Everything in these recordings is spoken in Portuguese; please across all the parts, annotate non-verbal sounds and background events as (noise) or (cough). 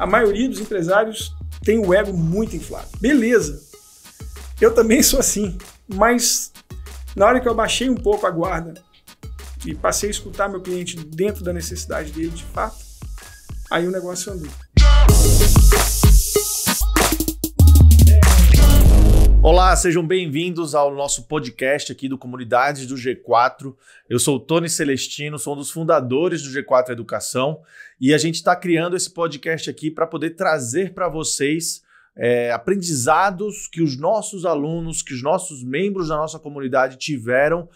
A maioria dos empresários tem o ego muito inflado. Beleza, eu também sou assim, mas na hora que eu baixei um pouco a guarda e passei a escutar meu cliente dentro da necessidade dele de fato, aí o negócio andou. Olá, sejam bem-vindos ao nosso podcast aqui do Comunidades do G4. Eu sou o Tony Celestino, sou um dos fundadores do G4 Educação e a gente está criando esse podcast aqui para poder trazer para vocês é, aprendizados que os nossos alunos, que os nossos membros da nossa comunidade tiveram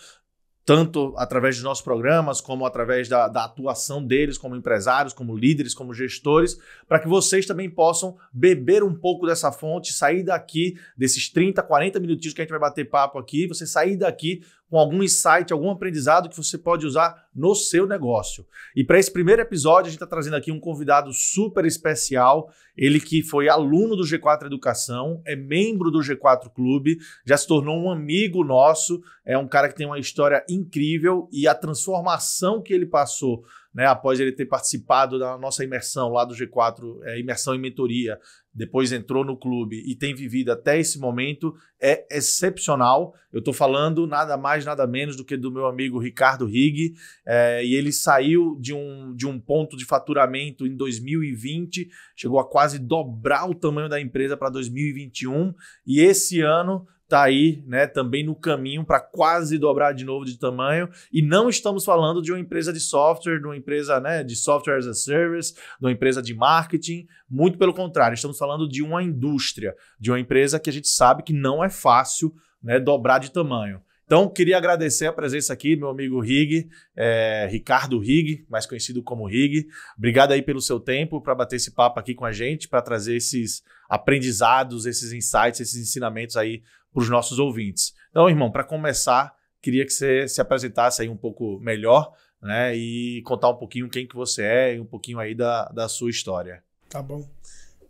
tanto através dos nossos programas, como através da, da, atuação deles como empresários, como líderes, como gestores, para que vocês também possam beber um pouco dessa fonte, sair daqui, desses 30, 40 minutinhos que a gente vai bater papo aqui, você sair daqui com algum insight, algum aprendizado que você pode usar no seu negócio. E para esse primeiro episódio, a gente está trazendo aqui um convidado super especial, ele que foi aluno do G4 Educação, é membro do G4 Clube, já se tornou um amigo nosso, é um cara que tem uma história incrível e a transformação que ele passou né, após ele ter participado da nossa imersão lá do G4, é, imersão em mentoria, depois entrou no clube e tem vivido até esse momento, é excepcional. Eu estou falando nada mais, nada menos do que do meu amigo Ricardo Rigg, é, e ele saiu de um, de um ponto de faturamento em 2020, chegou a quase dobrar o tamanho da empresa para 2021, e esse ano está aí né, também no caminho para quase dobrar de novo de tamanho. E não estamos falando de uma empresa de software, de uma empresa né, de software as a service, de uma empresa de marketing. Muito pelo contrário, estamos falando de uma indústria, de uma empresa que a gente sabe que não é fácil né, dobrar de tamanho. Então, queria agradecer a presença aqui, meu amigo Rig, é, Ricardo Rig, mais conhecido como Rig. Obrigado aí pelo seu tempo para bater esse papo aqui com a gente, para trazer esses aprendizados, esses insights, esses ensinamentos aí para os nossos ouvintes. Então, irmão, para começar, queria que você se apresentasse aí um pouco melhor, né? E contar um pouquinho quem que você é e um pouquinho aí da, da sua história. Tá bom.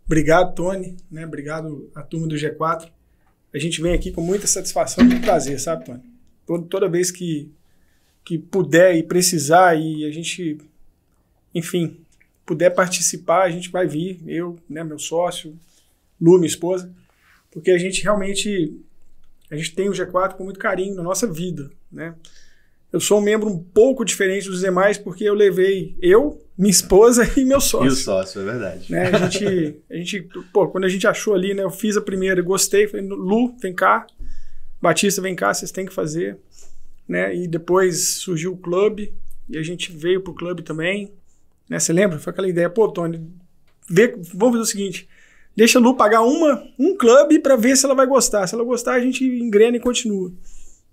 Obrigado, Tony, né? Obrigado à turma do G4. A gente vem aqui com muita satisfação e prazer, sabe, Tony? Toda, toda vez que, que puder e precisar e a gente, enfim, puder participar, a gente vai vir, eu, né, meu sócio, Lu, minha esposa, porque a gente realmente a gente tem o G4 com muito carinho na nossa vida, né? Eu sou um membro um pouco diferente dos demais porque eu levei eu, minha esposa (laughs) e meu sócio. E o sócio, é verdade. Né? A gente, (laughs) a gente, pô, quando a gente achou ali, né? Eu fiz a primeira, gostei, falei, Lu, vem cá. Batista, vem cá, vocês têm que fazer. Né? E depois surgiu o clube e a gente veio pro clube também. Né? Você lembra? Foi aquela ideia, pô, Tony, vê, vamos fazer o seguinte, Deixa a Lu pagar uma, um clube para ver se ela vai gostar. Se ela gostar, a gente engrena e continua.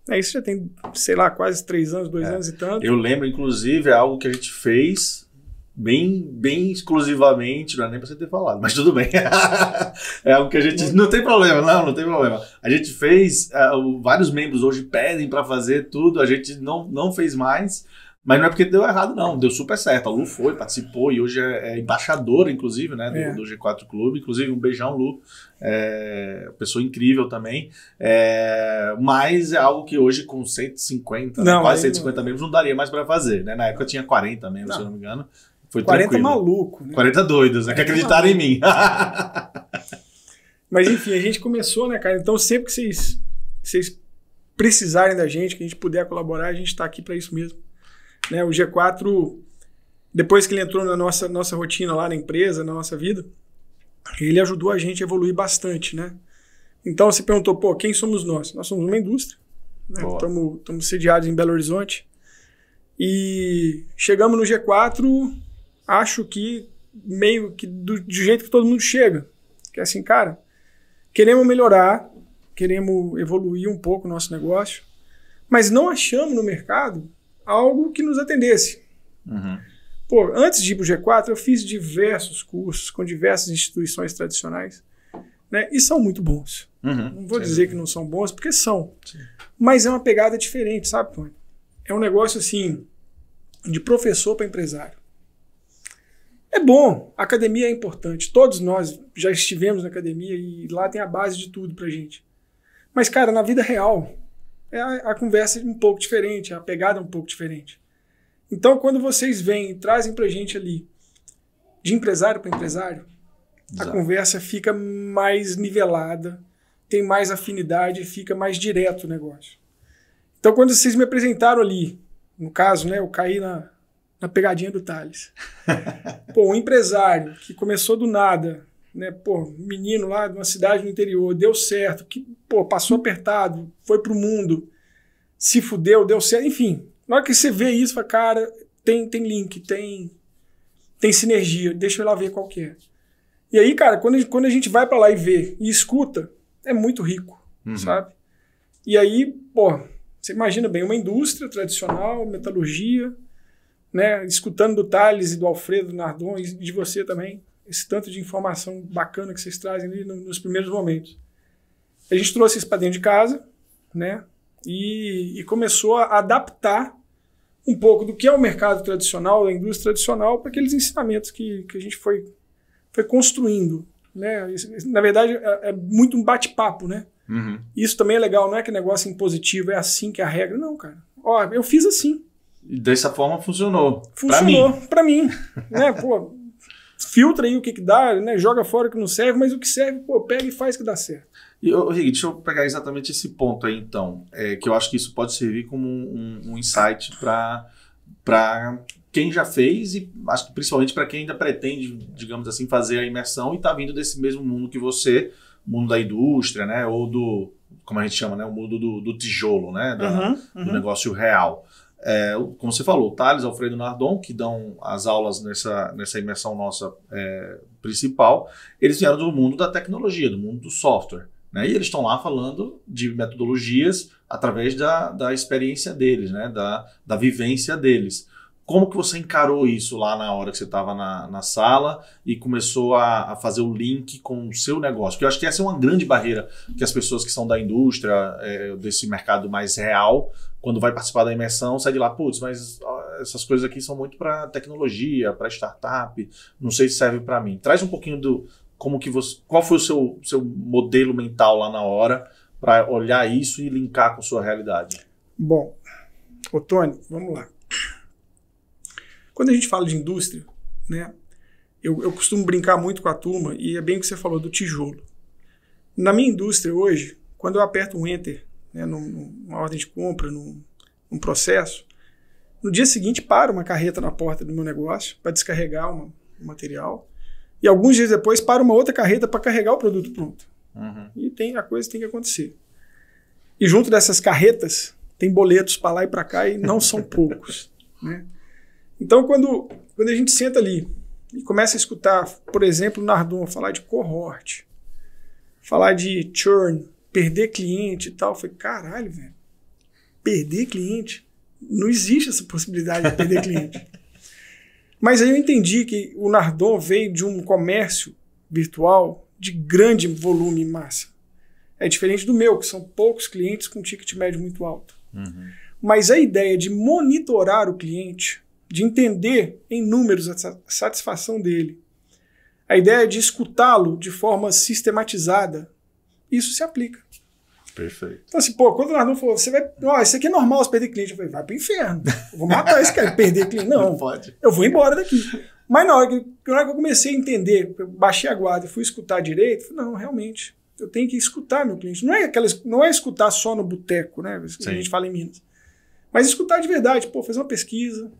É isso já tem, sei lá, quase três anos, dois é. anos e tanto. Eu lembro, inclusive, é algo que a gente fez bem, bem exclusivamente, não é nem pra você ter falado, mas tudo bem. (laughs) é algo que a gente. Não tem problema, não, não tem problema. A gente fez, uh, vários membros hoje pedem para fazer tudo, a gente não, não fez mais, mas não é porque deu errado, não. Deu super certo. A Lu foi, participou e hoje é, é embaixadora, inclusive, né, do, é. do, G4 Clube. Inclusive, um beijão, Lu. É, pessoa incrível também. É, mas é algo que hoje, com 150, né, não, né, quase 150 não... membros, não daria mais para fazer. Né? Na época tinha 40 membros, não. se eu não me engano. Foi 40 tranquilo. maluco. Né? 40 doidos, né? que acreditaram maluco. em mim. (laughs) mas enfim, a gente começou, né, cara? Então, sempre que vocês, vocês precisarem da gente, que a gente puder colaborar, a gente está aqui para isso mesmo. Né? O G4, depois que ele entrou na nossa, nossa rotina lá na empresa, na nossa vida, ele ajudou a gente a evoluir bastante, né? Então você perguntou, pô, quem somos nós? Nós somos uma indústria. Estamos né? sediados em Belo Horizonte. E chegamos no G4, acho que meio que do, do, jeito que todo mundo chega. Que é assim, cara, queremos melhorar, queremos evoluir um pouco o nosso negócio, mas não achamos no mercado algo que nos atendesse. Uhum. Pô, antes de ir para o G4, eu fiz diversos cursos com diversas instituições tradicionais, né? E são muito bons. Uhum, não vou sim. dizer que não são bons, porque são. Sim. Mas é uma pegada diferente, sabe, Tony? É um negócio assim, de professor para empresário. É bom, a academia é importante. Todos nós já estivemos na academia e lá tem a base de tudo para gente. Mas, cara, na vida real, é a, a conversa um pouco diferente, é a pegada um pouco diferente. Então, quando vocês vêm e trazem para gente ali, de empresário para empresário, Exato. a conversa fica mais nivelada, tem mais afinidade, fica mais direto o negócio. Então, quando vocês me apresentaram ali, no caso, né, eu caí na, na pegadinha do Thales. (laughs) Pô, um empresário que começou do nada, né, pô, menino lá de uma cidade no interior, deu certo, que, pô, passou apertado, foi pro mundo, se fudeu, deu certo, enfim. Na hora que você vê isso, fala, cara, tem, tem link, tem, tem sinergia, deixa eu ir lá ver qual que é. E aí, cara, quando, quando a gente vai para lá e vê e escuta, é muito rico, uhum. sabe? E aí, pô, você imagina bem, uma indústria tradicional, metalurgia, né, escutando do Thales e do Alfredo Nardon e de você também, esse tanto de informação bacana que vocês trazem ali nos primeiros momentos. A gente trouxe isso para dentro de casa, né? E, e, começou a adaptar um pouco do que é o mercado tradicional, da indústria tradicional, para aqueles ensinamentos que, que a gente foi, foi construindo. Né? Isso, na verdade, é, é muito um bate-papo, né? Uhum. Isso também é legal, não é que negócio é impositivo, é assim que é a regra. Não, cara. Ó, eu fiz assim. E dessa forma funcionou. Funcionou, para mim. Pra mim né? Pô, filtra aí o que, que dá, né? Joga fora o que não serve, mas o que serve, pô, pega e faz que dá certo. E, Rick, deixa eu pegar exatamente esse ponto aí, então, é, que eu acho que isso pode servir como um, um insight para quem já fez e acho que principalmente para quem ainda pretende, digamos assim, fazer a imersão e está vindo desse mesmo mundo que você, mundo da indústria, né? Ou do, como a gente chama, né? O mundo do, do tijolo, né? Da, uhum, uhum. Do negócio real. É, como você falou, o Thales, Alfredo Nardon, que dão as aulas nessa, nessa imersão nossa é, principal, eles vieram do mundo da tecnologia, do mundo do software. Né? E eles estão lá falando de metodologias através da, da experiência deles, né? da, da vivência deles. Como que você encarou isso lá na hora que você estava na, na sala e começou a, a, fazer o link com o seu negócio? Porque eu acho que essa é uma grande barreira que as pessoas que são da indústria, é, desse mercado mais real, quando vai participar da imersão, sai de lá, putz, mas essas coisas aqui são muito para tecnologia, para startup, não sei se serve para mim. Traz um pouquinho do como que você, qual foi o seu, seu modelo mental lá na hora para olhar isso e linkar com sua realidade. Bom, Ô, Tony, vamos lá. Quando a gente fala de indústria, né, eu, eu costumo brincar muito com a turma e é bem o que você falou do tijolo. Na minha indústria hoje, quando eu aperto um enter né, numa ordem de compra, num, num processo, no dia seguinte para uma carreta na porta do meu negócio para descarregar uma, um material e alguns dias depois para uma outra carreta para carregar o produto pronto. Uhum. E tem a coisa tem que acontecer. E junto dessas carretas tem boletos para lá e para cá e não são poucos, (laughs) né? Então, quando, quando a gente senta ali e começa a escutar, por exemplo, o Nardon falar de cohort, falar de churn, perder cliente e tal, foi caralho, velho, perder cliente? Não existe essa possibilidade de perder cliente. (laughs) Mas aí eu entendi que o Nardon veio de um comércio virtual de grande volume e massa. É diferente do meu, que são poucos clientes com ticket médio muito alto. Uhum. Mas a ideia de monitorar o cliente de entender em números a satisfação dele. A ideia é de escutá-lo de forma sistematizada, isso se aplica. Perfeito. Então, assim, pô, quando o Nardão falou, você vai. Ó, isso aqui é normal, você perder cliente. Eu falei, vai pro inferno. Eu vou matar esse cara, perder cliente. Não, Não (laughs) pode. Eu vou embora daqui. Mas na hora, que, na hora que eu comecei a entender, eu baixei a guarda e fui escutar direito, falei, não, realmente, eu tenho que escutar meu cliente. Não é, aquela, não é escutar só no boteco, né? Que a gente fala em Minas. Mas escutar de verdade, pô, fazer uma pesquisa,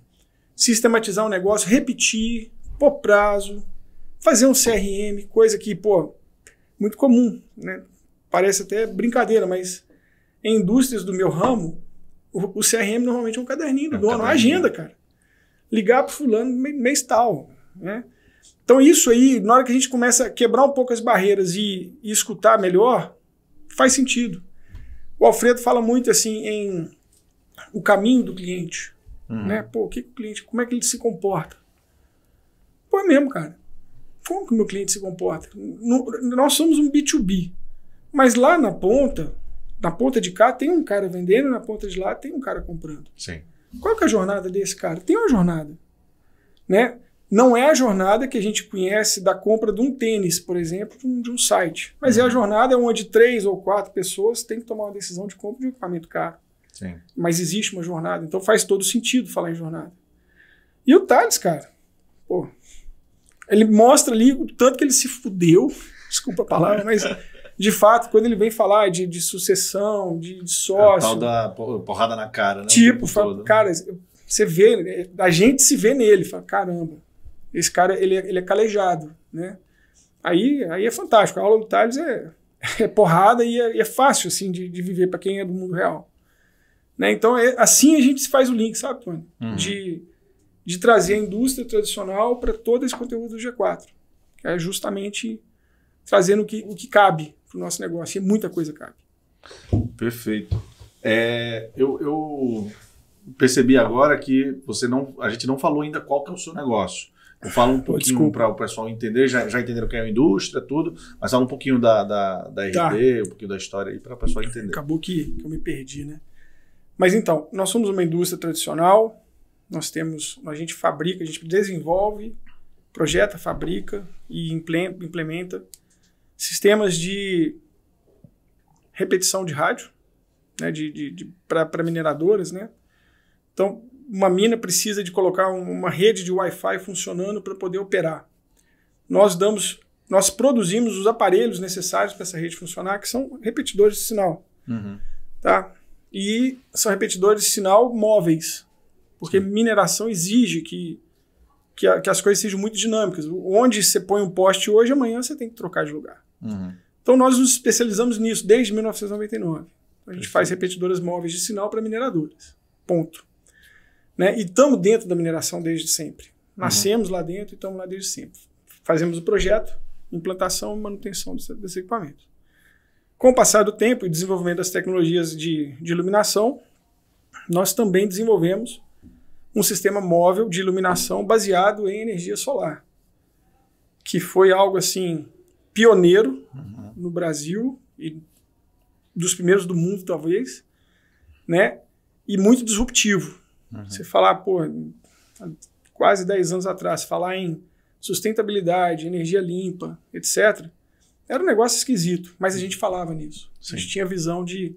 sistematizar um negócio, repetir, pôr prazo, fazer um CRM, coisa que, pô, muito comum, né? Parece até brincadeira, mas em indústrias do meu ramo, o, o CRM normalmente é um caderninho do é um dono, caderninho. agenda, cara. Ligar para fulano mês tal, né? Então isso aí, na hora que a gente começa a quebrar um pouco as barreiras e, e escutar melhor, faz sentido. O Alfredo fala muito assim em o caminho do cliente. Hum. Né? Pô, que, o cliente, como é que ele se comporta? Pô, é mesmo, cara. Como que o meu cliente se comporta? No, nós somos um B2B. Mas lá na ponta, na ponta de cá tem um cara vendendo, na ponta de lá tem um cara comprando. Sim. Qual que é a jornada desse cara? Tem uma jornada. Né? Não é a jornada que a gente conhece da compra de um tênis, por exemplo, de um, site. Mas é a uhum. jornada onde três ou quatro pessoas têm que tomar uma decisão de compra de um equipamento caro. Sim. Mas existe uma jornada, então faz todo sentido falar em jornada. E o Thales, cara, pô, ele mostra ali o tanto que ele se fudeu, (laughs) desculpa a palavra, mas de fato, quando ele vem falar de, de sucessão, de, de sócio. É o tal da porrada na cara, né? Tipo, fala, cara, você vê, a gente se vê nele, fala, caramba, esse cara ele, é, ele é calejado, né? Aí, aí é fantástico. A aula do Thales é, (laughs) é porrada e é, é fácil assim de, de viver para quem é do mundo real. Né? Então, é, assim a gente faz o link, sabe, Tony? Uhum. De, de trazer a indústria tradicional para todo esse conteúdo do G4. Que é justamente trazendo o que, o que cabe para o nosso negócio. E muita coisa cabe. Perfeito. É, eu, eu percebi agora que você não, a gente não falou ainda qual que é o seu negócio. eu falo um pouquinho para o pessoal entender, já, já entenderam o que é a indústria, tudo, mas fala um pouquinho da, da, da tá. RD, um pouquinho da história aí para o pessoal entender. Acabou que, que eu me perdi, né? Mas então, nós somos uma indústria tradicional, nós temos, a gente fabrica, a gente desenvolve, projeta, fabrica e implementa sistemas de repetição de rádio, né, de, de, de para mineradoras, né? Então, uma mina precisa de colocar uma rede de Wi-Fi funcionando para poder operar. Nós damos, nós produzimos os aparelhos necessários para essa rede funcionar, que são repetidores de sinal, uhum. tá? E são repetidores de sinal móveis, porque Sim. mineração exige que, que, a, que, as coisas sejam muito dinâmicas. Onde você põe um poste hoje, amanhã você tem que trocar de lugar. Uhum. Então nós nos especializamos nisso desde 1999. A gente faz repetidoras móveis de sinal para mineradores. Ponto. Né? E estamos dentro da mineração desde sempre. Nascemos uhum. lá dentro e estamos lá desde sempre. Fazemos o projeto, implantação e manutenção desse, desse equipamento. Com o passar do tempo e desenvolvimento das tecnologias de, de iluminação, nós também desenvolvemos um sistema móvel de iluminação baseado em energia solar, que foi algo assim pioneiro uhum. no Brasil e dos primeiros do mundo talvez, né? E muito disruptivo. Uhum. Você falar, pô, quase 10 anos atrás, falar em sustentabilidade, energia limpa, etc. Era um negócio esquisito, mas a gente falava nisso. Sim. A gente tinha visão de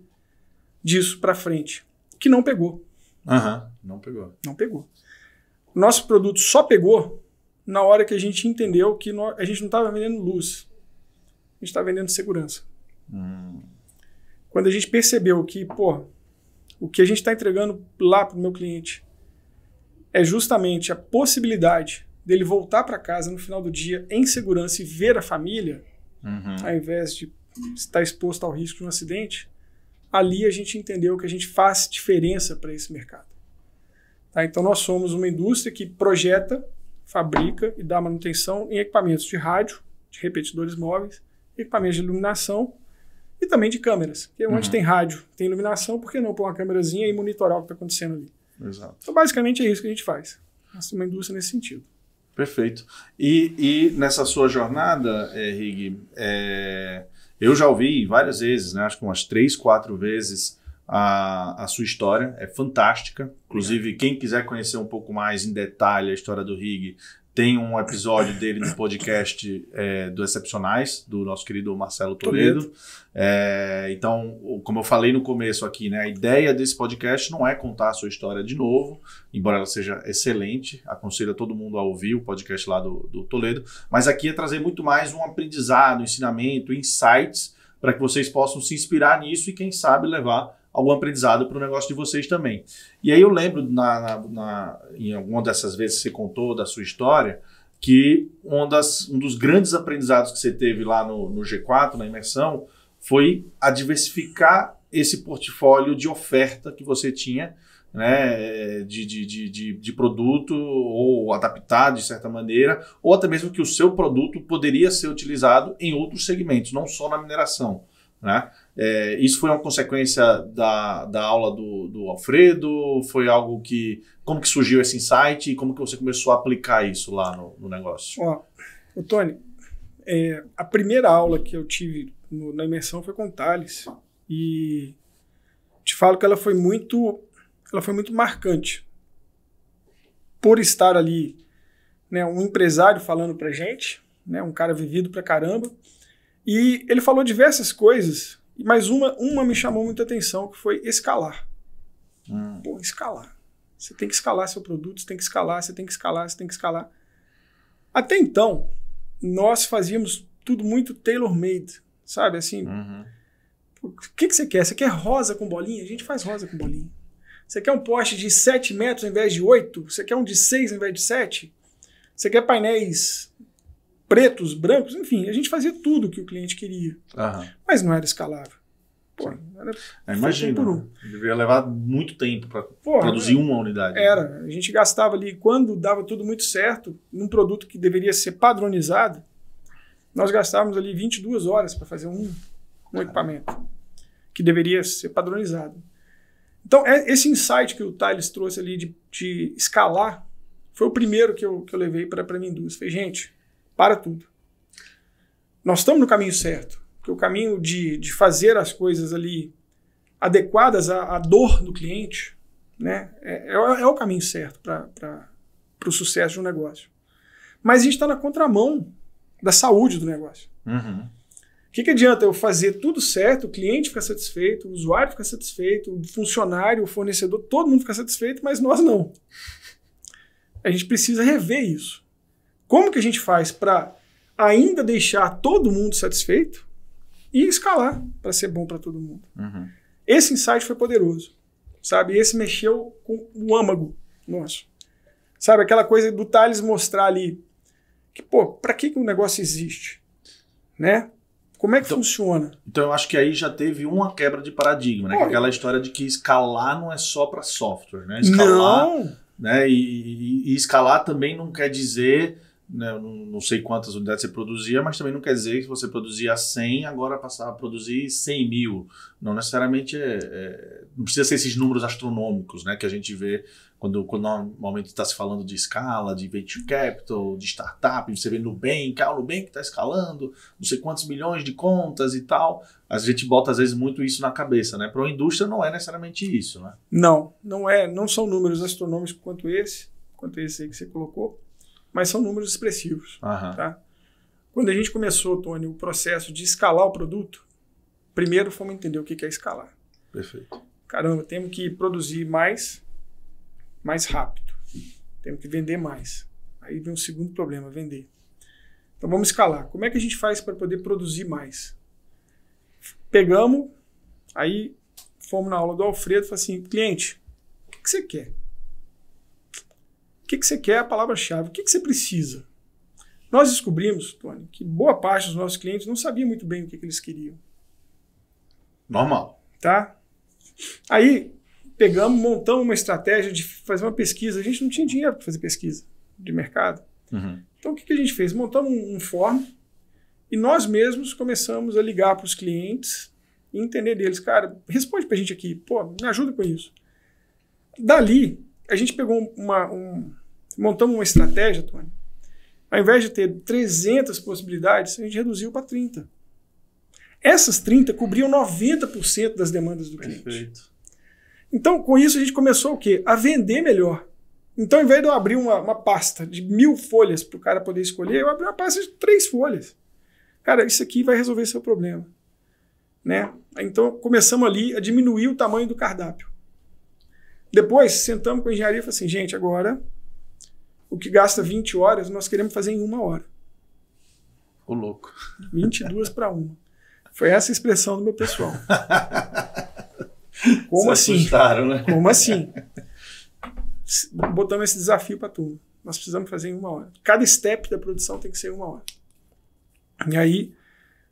disso para frente, que não pegou. Aham, não pegou. Não pegou. Nosso produto só pegou na hora que a gente entendeu que a gente não estava vendendo luz, a gente estava vendendo segurança. Hum. Quando a gente percebeu que, pô, o que a gente está entregando lá para o meu cliente é justamente a possibilidade dele voltar para casa no final do dia em segurança e ver a família, uhum. ao invés de estar exposto ao risco de um acidente, ali a gente entendeu que a gente faz diferença para esse mercado. Tá? Então, nós somos uma indústria que projeta, fabrica e dá manutenção em equipamentos de rádio, de repetidores móveis, equipamentos de iluminação e também de câmeras. Porque é onde uhum. tem rádio, tem iluminação, por que não pôr uma câmerazinha e monitorar o que está acontecendo ali? Exato. Então, basicamente, é isso que a gente faz. Nós somos uma indústria nesse sentido. Perfeito. E, e nessa sua jornada, é, Rig, é, eu já ouvi várias vezes, né, acho que umas três, quatro vezes, a, a sua história. É fantástica. Inclusive, quem quiser conhecer um pouco mais em detalhe a história do Rig, tem um episódio dele no podcast é, do Excepcionais, do nosso querido Marcelo Toledo. É, então, como eu falei no começo aqui, né, a ideia desse podcast não é contar a sua história de novo, embora ela seja excelente, aconselho a todo mundo a ouvir o podcast lá do, do Toledo, mas aqui é trazer muito mais um aprendizado, ensinamento, insights, para que vocês possam se inspirar nisso e, quem sabe, levar algum aprendizado para o negócio de vocês também. E aí eu lembro, na, na, na, em alguma dessas vezes que você contou da sua história, que um, das, um dos grandes aprendizados que você teve lá no, no G4, na imersão, foi a diversificar esse portfólio de oferta que você tinha né, de, de, de, de, produto ou adaptar de certa maneira, ou até mesmo que o seu produto poderia ser utilizado em outros segmentos, não só na mineração. Né? É, isso foi uma consequência da, da aula do, do Alfredo? Foi algo que. Como que surgiu esse insight e como que você começou a aplicar isso lá no, no negócio? Ó, o Tony, é, a primeira aula que eu tive no, na imersão foi com o Thales. E te falo que ela foi muito. Ela foi muito marcante. Por estar ali, né, um empresário falando pra gente, né, um cara vivido pra caramba. E ele falou diversas coisas mas uma, uma me chamou muita atenção, que foi escalar. Hum. Pô, escalar. Você tem que escalar seu produto, você tem que escalar, você tem que escalar, você tem que escalar. Até então, nós fazíamos tudo muito tailor-made, sabe? Assim, uhum. o que, que você quer? Você quer rosa com bolinha? A gente faz rosa com bolinha. Você quer um poste de 7 metros em vez de 8? Você quer um de 6 em vez de 7? Você quer painéis pretos, brancos, enfim, a gente fazia tudo o que o cliente queria. Aham. Mas não era escalável. Pô, era é, Imagina. um. Né? Deveria levar muito tempo para produzir uma unidade. Né? Era. A gente gastava ali, quando dava tudo muito certo, num produto que deveria ser padronizado, nós gastávamos ali 22 horas para fazer um, um equipamento que deveria ser padronizado. Então, é, esse insight que o Thales trouxe ali de, de escalar foi o primeiro que eu, que eu levei para a minha indústria. Falei, gente, para tudo. Nós estamos no caminho certo, porque o caminho de, de fazer as coisas ali adequadas à, à dor do cliente né, é, é o é caminho certo para o sucesso de um negócio. Mas a gente está na contramão da saúde do negócio. Uhum. O que, que adianta eu fazer tudo certo, o cliente ficar satisfeito, o usuário ficar satisfeito, o funcionário, o fornecedor, todo mundo ficar satisfeito, mas nós não. A gente precisa rever isso. Como que a gente faz para ainda deixar todo mundo satisfeito e escalar para ser bom para todo mundo? Uhum. Esse insight foi poderoso, sabe? Esse mexeu com o âmago nosso. Sabe, aquela coisa do Thales mostrar ali que, pô, para que, que o negócio existe? Né? Como é que então, funciona? Então eu acho que aí já teve uma quebra de paradigma, né? É aquela história de que escalar não é só para software, né? Escalar, não. né? E, e, e, escalar também não quer dizer né, não sei quantas unidades você produzia, mas também não quer dizer que você produzia 100, agora passar a produzir 100 mil. Não necessariamente é, é, não precisa ser esses números astronômicos né, que a gente vê quando, quando normalmente está se falando de escala, de venture capital, de startup, você vê Nubank, ah, o Nubank está escalando, não sei quantos milhões de contas e tal. A gente bota às vezes muito isso na cabeça, né? Para uma indústria não é necessariamente isso, né? Não, não é, não são números astronômicos quanto esse, quanto esse aí que você colocou mas são números expressivos. Uhum. Tá? Quando a gente começou, Tony, o processo de escalar o produto, primeiro fomos entender o que é escalar. Perfeito. Caramba, temos que produzir mais, mais rápido. Temos que vender mais. Aí vem o um segundo problema, vender. Então vamos escalar. Como é que a gente faz para poder produzir mais? Pegamos, aí fomos na aula do Alfredo e falei assim, cliente, o que você quer? O que, que você quer? É a palavra-chave. O que, que você precisa? Nós descobrimos, Tony, que boa parte dos nossos clientes não sabia muito bem o que, que eles queriam. Normal. Tá? Aí pegamos, montamos uma estratégia de fazer uma pesquisa. A gente não tinha dinheiro para fazer pesquisa de mercado. Uhum. Então o que, que, a gente fez? Montamos um, um e nós mesmos começamos a ligar para os clientes e entender deles, cara, responde para a gente aqui, pô, me ajuda com isso. Dali a gente pegou uma. Um, montamos uma estratégia, Tony. Ao invés de ter 300 possibilidades, a gente reduziu para 30. Essas 30 cobriam 90% das demandas do cliente. Perfeito. Então, com isso, a gente começou o quê? A vender melhor. Então, ao invés de eu abrir uma, uma pasta de mil folhas para o cara poder escolher, eu abri uma pasta de três folhas. Cara, isso aqui vai resolver seu problema. Né? Então, começamos ali a diminuir o tamanho do cardápio. Depois, sentamos com a engenharia e falamos assim, gente, agora o que gasta 20 horas, nós queremos fazer em uma hora. O louco. 22 para uma. Foi essa a expressão do meu pessoal. (laughs) Como assim? Né? Como assim? Botamos esse desafio para turma. Nós precisamos fazer em uma hora. Cada step da produção tem que ser uma hora. E aí,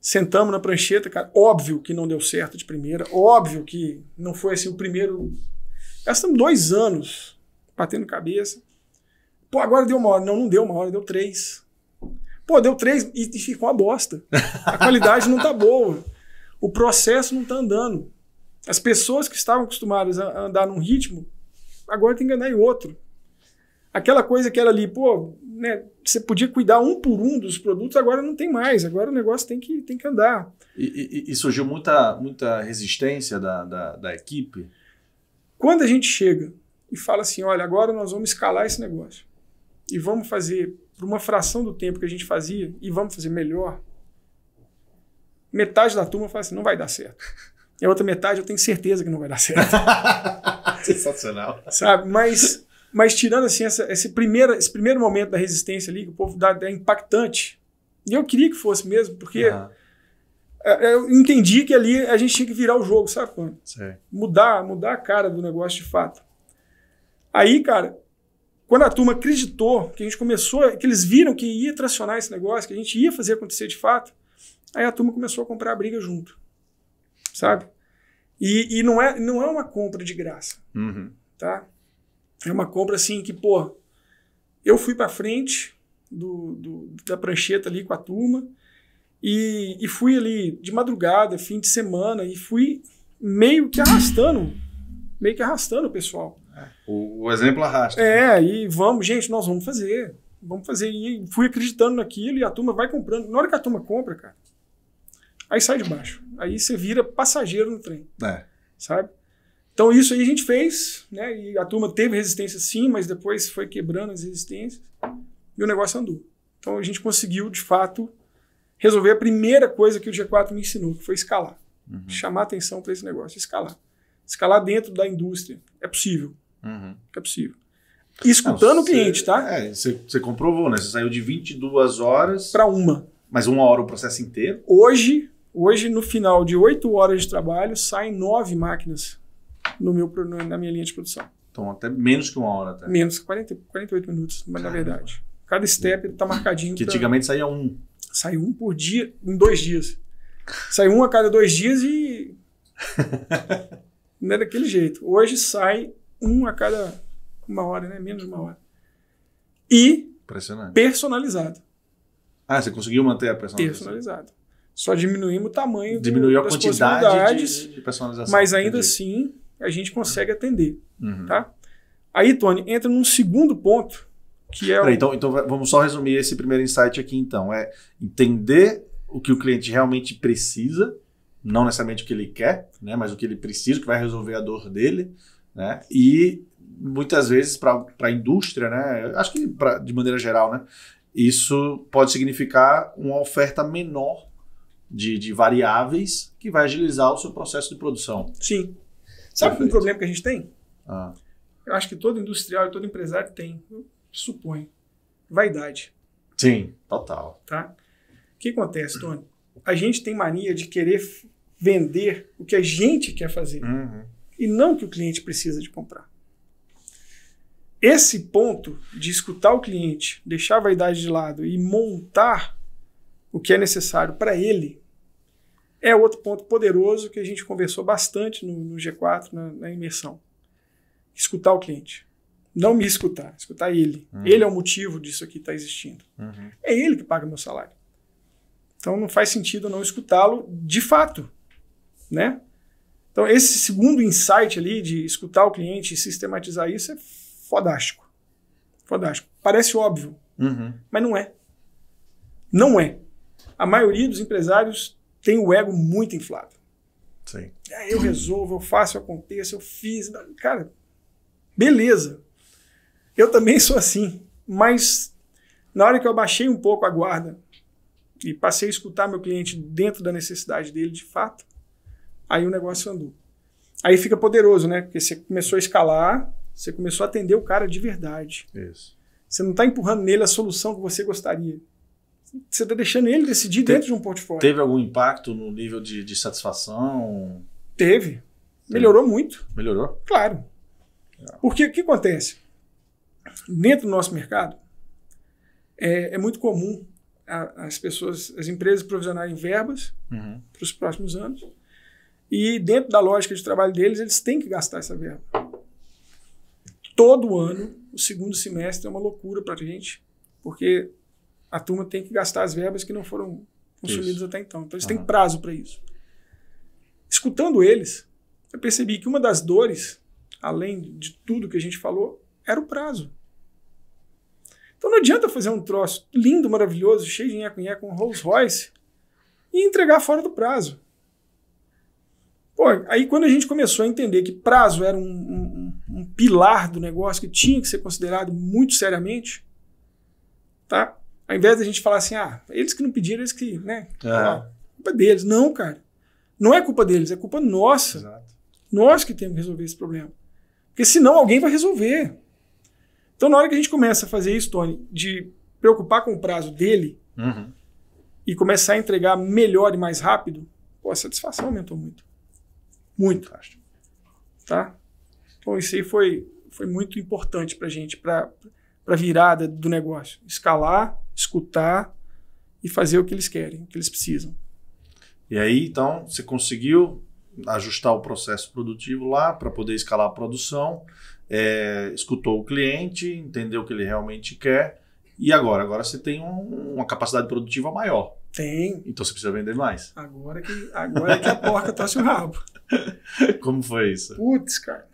sentamos na prancheta, cara. Óbvio que não deu certo de primeira, óbvio que não foi assim o primeiro Gastamos dois anos batendo cabeça. Pô, agora deu uma hora. Não, não deu uma hora, deu três. Pô, deu três e, e ficou uma bosta. A qualidade não tá boa. O processo não tá andando. As pessoas que estavam acostumadas a andar num ritmo, agora tem que andar em outro. Aquela coisa que era ali, pô, né, você podia cuidar um por um dos produtos, agora não tem mais. Agora o negócio tem que, tem que andar. E, e, e surgiu muita, muita resistência da, da, da equipe? Quando a gente chega e fala assim, olha, agora nós vamos escalar esse negócio e vamos fazer por uma fração do tempo que a gente fazia e vamos fazer melhor, metade da turma fala assim, não vai dar certo. E a outra metade eu tenho certeza que não vai dar certo. (laughs) Sensacional. Sabe? Mas, mas tirando assim essa, esse, primeiro, esse primeiro momento da resistência ali, que o povo dá, é impactante. E eu queria que fosse mesmo, porque... Uhum é, é, eu entendi que ali a gente tinha que virar o jogo, sabe? quando? Mudar, mudar a cara do negócio de fato. Aí, cara, quando a turma acreditou que a gente começou, que eles viram que ia tracionar esse negócio, que a gente ia fazer acontecer de fato, aí a turma começou a comprar a briga junto, sabe? E, e não, é, não é uma compra de graça, uhum. tá? É uma compra assim que, pô, eu fui para frente do, do, da prancheta ali com a turma, e, e fui ali de madrugada, fim de semana, e fui meio que arrastando, meio que arrastando o pessoal. É, o, o exemplo arrasta. É, né? e vamos, gente, nós vamos fazer. Vamos fazer. E fui acreditando naquilo e a turma vai comprando. Na hora que a turma compra, cara, aí sai de baixo. Aí você vira passageiro no trem. É. Sabe? Então isso aí a gente fez, né? E a turma teve resistência sim, mas depois foi quebrando as resistências e o negócio andou. Então a gente conseguiu, de fato, resolver a primeira coisa que o G4 me ensinou, que foi escalar. Uhum. Chamar atenção para esse negócio, escalar. Escalar dentro da indústria. É possível. Uhum. É possível. E escutando Não, cê, o cliente, tá? É, você comprovou, né? Você saiu de 22 horas. Para uma. Mas uma hora o processo inteiro? Hoje, hoje no final de 8 horas de trabalho, saem 9 máquinas no meu, na minha linha de produção. Então, até menos que uma hora, até. Menos, 40, 48 minutos, mas Caramba. na verdade. Cada step está marcadinho. Que pra... antigamente saía um. Saiu um por dia, em dois dias. Saiu um a cada dois dias e. (laughs) Não é daquele jeito. Hoje sai um a cada uma hora, né? Menos de uma hora. E personalizado. Ah, você conseguiu manter a personalização? Personalizado. Só diminuímos o tamanho Diminuiu do, a quantidade de, de, personalização. Mas ainda entendi. assim, a gente consegue atender. Uhum. Tá? Aí, Tony, entra num segundo ponto que é. o... então, então vamos só resumir esse primeiro insight aqui, então. É entender o que o cliente realmente precisa, não necessariamente o que ele quer, né? Mas o que ele precisa, que vai resolver a dor dele, né? E muitas vezes para a indústria, né? Acho que pra, de maneira geral, né? Isso pode significar uma oferta menor de, de variáveis que vai agilizar o seu processo de produção. Sim. Sabe Perfeito. um problema que a gente tem? Ah. Eu acho que todo industrial e todo empresário tem supõe vaidade. Sim, total. Tá? O que acontece, Tony? A gente tem mania de querer vender o que a gente quer fazer uhum. e não o que o cliente precisa de comprar. Esse ponto de escutar o cliente, deixar a vaidade de lado e montar o que é necessário para ele é outro ponto poderoso que a gente conversou bastante no, no G4, na, na imersão. Escutar o cliente não me escutar, escutar ele. Uhum. Ele é o motivo disso aqui estar tá existindo. Uhum. É ele que paga meu salário. Então não faz sentido eu não escutá-lo de fato, né? Então esse segundo insight ali de escutar o cliente e sistematizar isso é fodástico. Fodástico. Parece óbvio, uhum. mas não é. Não é. A maioria dos empresários tem o ego muito inflado. Sim. Ah, eu resolvo, eu faço, eu aconteço, eu fiz. Cara, beleza. Eu também sou assim, mas na hora que eu abaixei um pouco a guarda e passei a escutar meu cliente dentro da necessidade dele de fato, aí o negócio andou. Aí fica poderoso, né? Porque você começou a escalar, você começou a atender o cara de verdade. Isso. Você não está empurrando nele a solução que você gostaria. Você está deixando ele decidir Te, dentro de um portfólio. Teve algum impacto no nível de, de satisfação? Teve. Melhorou muito. Melhorou? Claro. É. Porque o que acontece? dentro do nosso mercado, é, é muito comum a, as pessoas, as empresas provisionarem verbas uhum. para os próximos anos e dentro da lógica de trabalho deles, eles têm que gastar essa verba. Todo ano, o segundo semestre é uma loucura para a gente, porque a turma tem que gastar as verbas que não foram consumidas isso. até então. Então, eles uhum. têm prazo para isso. Escutando eles, eu percebi que uma das dores, além de tudo que a gente falou, era o prazo. Então não adianta fazer um troço lindo, maravilhoso, cheio de nheco-nheco, com um Rolls Royce e entregar fora do prazo. Pô, aí quando a gente começou a entender que prazo era um, um, um pilar do negócio que tinha que ser considerado muito seriamente, tá? Ao invés da gente falar assim, ah, eles que não pediram, eles que, né? É. Ah, culpa deles. Não, cara. Não é culpa deles, é culpa nossa. Exato. Nós que temos que resolver esse problema. Porque senão alguém vai resolver. Então, na hora que a gente começa a fazer isso, Tony, de preocupar com o prazo dele uhum. e começar a entregar melhor e mais rápido, pô, a satisfação aumentou muito. Muito. Acho. Tá? Então, isso aí foi, foi muito importante para a gente, para a virada do negócio. Escalar, escutar e fazer o que eles querem, o que eles precisam. E aí, então, você conseguiu ajustar o processo produtivo lá para poder escalar a produção é, escutou o cliente, entendeu o que ele realmente quer. E agora? Agora você tem um, uma capacidade produtiva maior. Tem. Então você precisa vender mais. Agora que, agora que a porca torce tá o rabo. (laughs) Como foi isso? Putz, cara.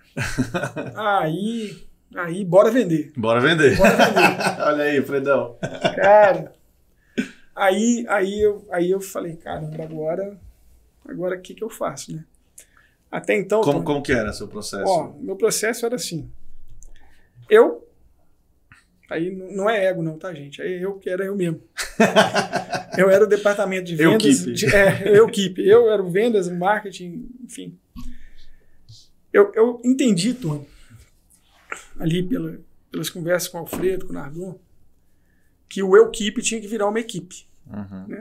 Aí, aí, bora vender. Bora vender. Bora vender. (laughs) Olha aí, Fredão. Cara, aí, aí, eu, aí eu falei, caramba, agora, agora o que, que eu faço, né? Até então. Como, tá- como que era seu processo? Ó, meu processo era assim. Eu. Aí não é ego, não, tá, gente? Aí eu que era eu mesmo. (laughs) eu era o departamento de vendas. Eu keep. é, eu keep. Eu era o vendas, marketing, enfim. Eu, eu entendi, Tom, ali pela, pelas conversas com o Alfredo, com o Nardon, que o eu keep tinha que virar uma equipe. Uhum. Né?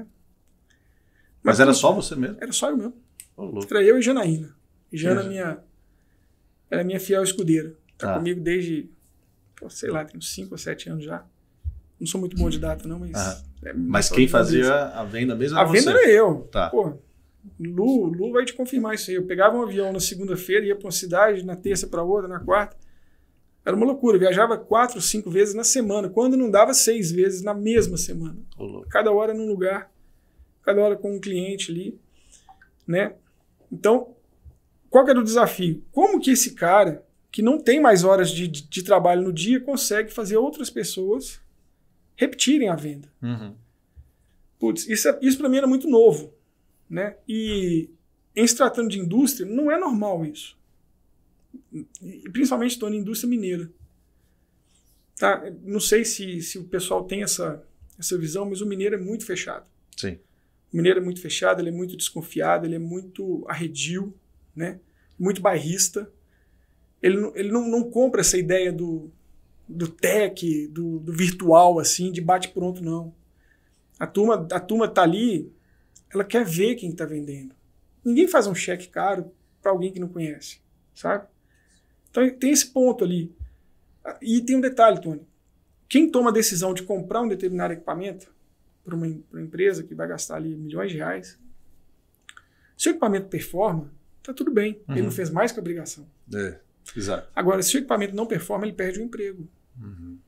Mas, Mas, era só você mesmo? Era só eu mesmo. Oh, era eu e Janaína. Jana, minha, ela é minha fiel escudeira. Tá, tá. comigo desde, pô, sei lá, tem uns 5 ou 7 anos já. Não sou muito bom de data, não, mas. Ah. É mas quem fazia isso. a venda mesmo era A você. venda era eu. Tá. Pô, Lu, Lu vai te confirmar isso aí. Eu pegava um avião na segunda-feira, ia para uma cidade, na terça para outra, na quarta. Era uma loucura. Eu viajava quatro, cinco vezes na semana. Quando não dava, seis vezes na mesma semana. cada hora num lugar, cada hora com um cliente ali, né? Então, qual que era é o desafio? Como que esse cara, que não tem mais horas de, de, de trabalho no dia, consegue fazer outras pessoas repetirem a venda? Uhum. Putz, isso, é, isso para mim era muito novo. Né? E em se tratando de indústria, não é normal isso. E, principalmente estou na indústria mineira. Tá? Não sei se, se o pessoal tem essa, essa visão, mas o mineiro é muito fechado. Sim. O mineiro é muito fechado, ele é muito desconfiado, ele é muito arredio né? muito bairrista. Ele, ele não, não compra essa ideia do, do tech, do, do virtual, assim, de bate-pronto, não. A turma, a turma tá ali, ela quer ver quem está vendendo. Ninguém faz um cheque caro para alguém que não conhece, sabe? Então tem esse ponto ali. Ah, e tem um detalhe, Tony. Quem toma a decisão de comprar um determinado equipamento para uma, uma, empresa que vai gastar ali milhões de reais, se o equipamento performa, tá tudo bem. Uhum. Ele não uhum. fez mais que obrigação. É, exato. Agora, se o equipamento não performa, ele perde o emprego. Uhum.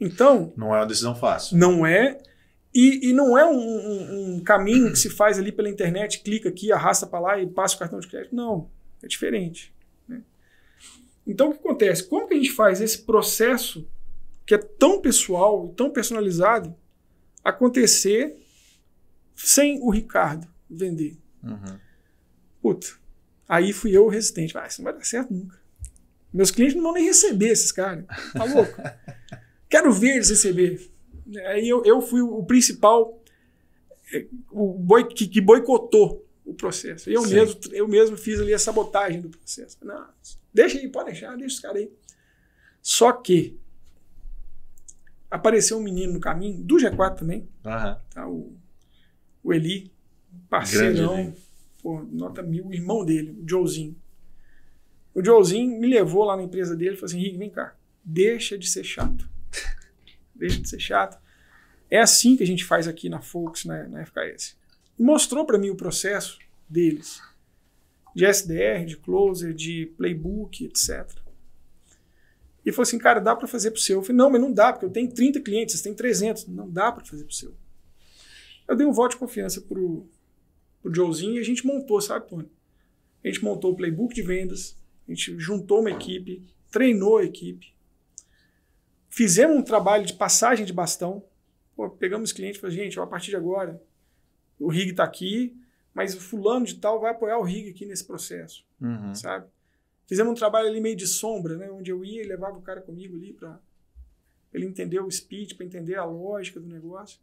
Então. Não é uma decisão fácil. Não é. E, e não é um, um, um caminho que se faz ali pela internet, clica aqui, arrasta para lá e passa o cartão de crédito. Não. É diferente. Né? Então, o que acontece? Como que a gente faz esse processo que é tão pessoal, tão personalizado, acontecer sem o Ricardo vender? Uhum. Puta, aí fui eu o resistente. Ah, isso não vai dar certo nunca. Meus clientes não vão nem receber esses caras. Tá louco? (laughs) Quero ver eles receber. Aí eu, eu fui o principal eh, o boi, que, que boicotou o processo. Eu mesmo, eu mesmo fiz ali a sabotagem do processo. Não, deixa aí, pode deixar, deixa os caras aí. Só que apareceu um menino no caminho, do G4 também, uhum. tá, o, o Eli, parceirão, Grande, pô, nota mil, o irmão dele, o Joezinho. O Joezinho me levou lá na empresa dele e falou assim: Henrique, vem cá, deixa de ser chato. (laughs) deixa de ser chato. É assim que a gente faz aqui na Fox, né, na FKS. mostrou para mim o processo deles, de SDR, de closer, de playbook, etc. E falou assim, cara, dá para fazer pro seu. Eu falei, não, mas não dá, porque eu tenho 30 clientes, vocês têm 300. Não dá para fazer pro seu. Eu dei um voto de confiança pro, pro Joezinho e a gente montou, sabe, Tony? A gente montou o playbook de vendas, a gente juntou uma equipe, treinou a equipe, fizemos um trabalho de passagem de bastão. Pô, pegamos cliente e falamos, gente, ó, a partir de agora, o RIG está aqui, mas o fulano de tal vai apoiar o RIG aqui nesse processo, uhum. sabe? Fizemos um trabalho ali meio de sombra, né? Onde eu ia e levava o cara comigo ali para ele entender o speed, para entender a lógica do negócio.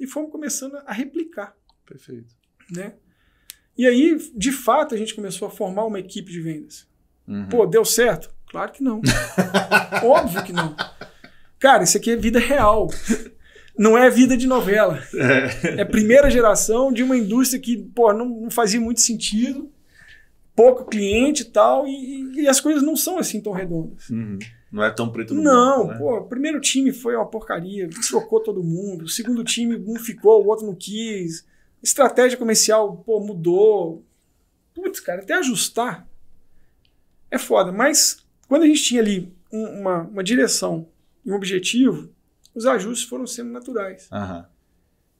E fomos começando a replicar. Perfeito né? E aí, de fato, a gente começou a formar uma equipe de vendas. Uhum. Pô, deu certo? Claro que não. (laughs) Óbvio que não. Cara, isso aqui é vida real. Não é vida de novela. É, é primeira geração de uma indústria que, pô, não, não fazia muito sentido, pouco cliente tal, e tal, e as coisas não são assim tão redondas. Uhum. Não é tão preto no Não, mundo, né? pô, o primeiro time foi uma porcaria, trocou todo mundo. O segundo time, um ficou, o outro não quis. Estratégia comercial, pô, mudou. Putz, cara, até ajustar é foda. Mas quando a gente tinha ali um, uma, uma direção e um objetivo, os ajustes foram sendo naturais. Uhum.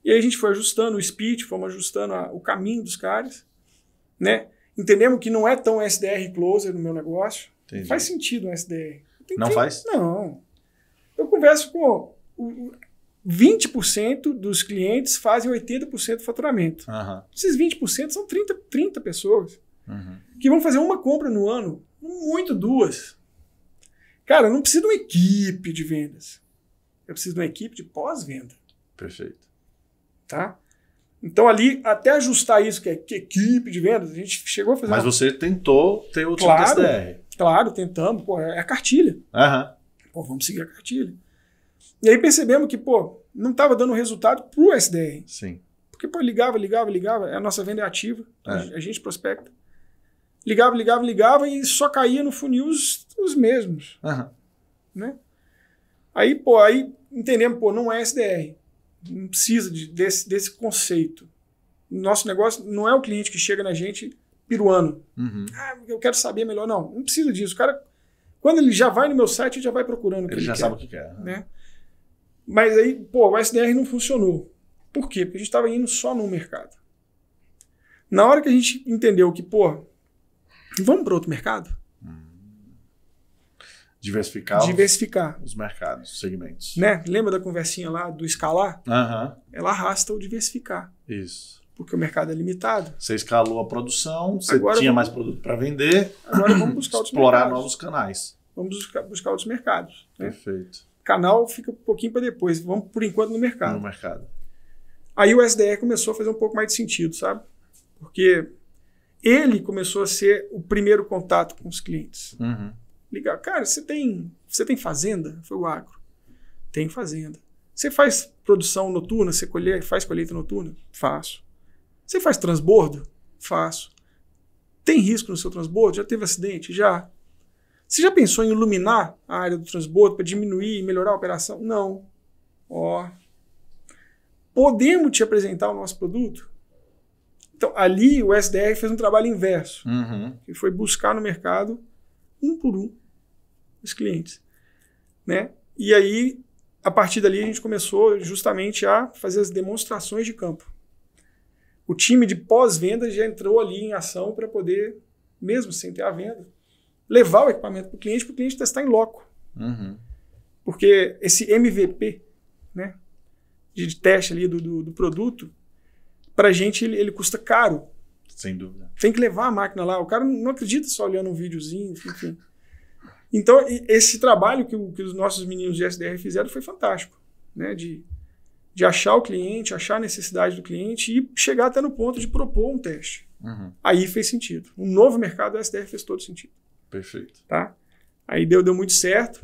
E aí a gente foi ajustando o speed, fomos ajustando a, o caminho dos caras, né? Entendemos que não é tão SDR closer no meu negócio. Faz sentido um SDR. Tem não que... faz? Não. Eu converso com 20% dos clientes fazem 80% do faturamento. Uhum. Esses 20% são 30, 30 pessoas uhum. que vão fazer uma compra no ano, muito duas. Cara, eu não preciso de uma equipe de vendas. Eu preciso de uma equipe de pós-venda. Perfeito. Tá? Então, ali, até ajustar isso, que é que equipe de vendas, a gente chegou a fazer. Mas uma... você tentou ter o claro, time SDR. Claro, tentamos. Pô, é a cartilha. Uhum. Pô, vamos seguir a cartilha. E aí percebemos que, pô, não estava dando resultado para o SDR. Sim. Porque, pô, ligava, ligava, ligava, a nossa venda é ativa, então é. A, gente prospecta. Ligava, ligava, ligava e só caía no funil os, os mesmos. Uhum. Né? Aí, pô, aí entendemos, pô, não é SDR. Não precisa de, desse, desse conceito. Nosso negócio não é o cliente que chega na gente peruano Uhum. Ah, eu quero saber melhor. Não, não precisa disso. O cara, quando ele já vai no meu site, ele já vai procurando o que ele, já quer, sabe o que quer. Né? né? Mas aí, pô, o SDR não funcionou. Por quê? Porque a gente estava indo só no mercado. Na hora que a gente entendeu que, pô, vamos para outro mercado? Diversificar, hum. Diversificar. Os, os, mercados, segmentos. Né? Lembra da conversinha lá do escalar? Uhum. Ela arrasta o diversificar. Isso. Porque o mercado é limitado. Você escalou a produção, você agora tinha vamos, mais produto para vender. Agora vamos buscar outros Explorar mercados. novos canais. Vamos buscar, buscar outros mercados. Né? Perfeito canal fica um pouquinho para depois. Vamos por enquanto no mercado. No mercado. Aí o SDR começou a fazer um pouco mais de sentido, sabe? Porque ele começou a ser o primeiro contato com os clientes. Uhum. Ligar, cara, você tem, você tem fazenda? Foi o agro. Tem fazenda. Você faz produção noturna? Você colhe, faz colheita noturna? Faço. Você faz transbordo? Faço. Tem risco no seu transbordo? Já teve acidente? Já. Você já pensou em iluminar a área do transbordo para diminuir e melhorar a operação? Não. Ó. Podemos te apresentar o nosso produto? Então, ali o SDR fez um trabalho inverso. Uhum. Ele foi buscar no mercado, um por um, os clientes. Né? E aí, a partir dali, a gente começou justamente a fazer as demonstrações de campo. O time de pós-venda já entrou ali em ação para poder, mesmo sem ter a venda, levar o equipamento para o cliente, para o cliente testar em loco. Uhum. Porque esse MVP, né, de teste ali do, do, do produto, para a gente ele, ele, custa caro. Sem dúvida. Tem que levar a máquina lá. O cara não acredita só olhando um videozinho, enfim. então, esse trabalho que, o, que, os nossos meninos de SDR fizeram foi fantástico, né, de, de achar o cliente, achar a necessidade do cliente e chegar até no ponto de propor um teste. Uhum. Aí fez sentido. Um novo mercado SDR fez todo sentido. Perfeito. Tá? Aí deu, deu muito certo.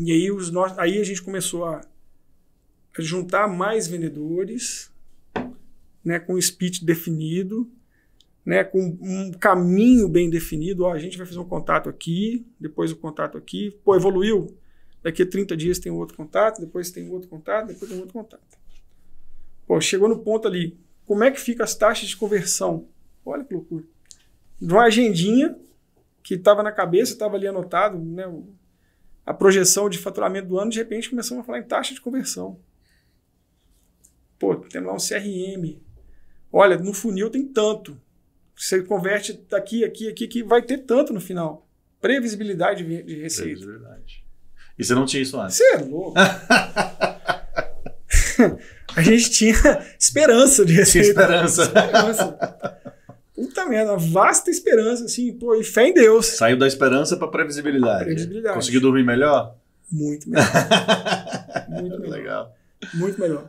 E aí, os no... aí a gente começou a juntar mais vendedores, né, com um speech definido, né, com um caminho bem definido. Ó, a gente vai fazer um contato aqui, depois o um contato aqui. Pô, evoluiu. Daqui a 30 dias tem um outro contato, depois tem um outro contato, depois tem outro contato. Pô, chegou no ponto ali. Como é que fica as taxas de conversão? Olha que loucura. De uma agendinha, que estava na cabeça, estava ali anotado, né, a projeção de faturamento do ano, de repente começamos a falar em taxa de conversão. Pô, temos lá um CRM. Olha, no funil tem tanto. Você converte daqui, aqui, aqui, que vai ter tanto no final. Previsibilidade de receita. Previsibilidade. E você não tinha isso antes? Você é louco. (laughs) a gente tinha esperança de receita. Tinha esperança. esperança. Puta merda, vasta esperança, assim, pô, e fé em Deus. Saiu da esperança pra previsibilidade. A previsibilidade. Conseguiu dormir melhor? Muito melhor. (laughs) Muito melhor. Legal. Muito melhor.